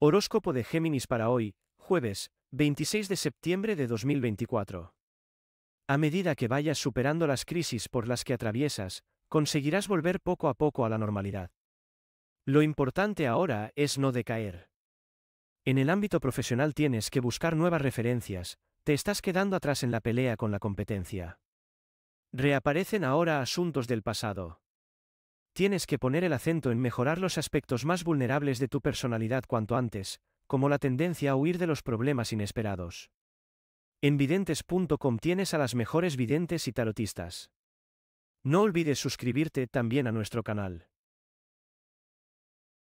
Horóscopo de Géminis para hoy, jueves, 26 de septiembre de 2024. A medida que vayas superando las crisis por las que atraviesas, conseguirás volver poco a poco a la normalidad. Lo importante ahora es no decaer. En el ámbito profesional tienes que buscar nuevas referencias, te estás quedando atrás en la pelea con la competencia. Reaparecen ahora asuntos del pasado. Tienes que poner el acento en mejorar los aspectos más vulnerables de tu personalidad cuanto antes, como la tendencia a huir de los problemas inesperados. En videntes.com tienes a las mejores videntes y tarotistas. No olvides suscribirte también a nuestro canal.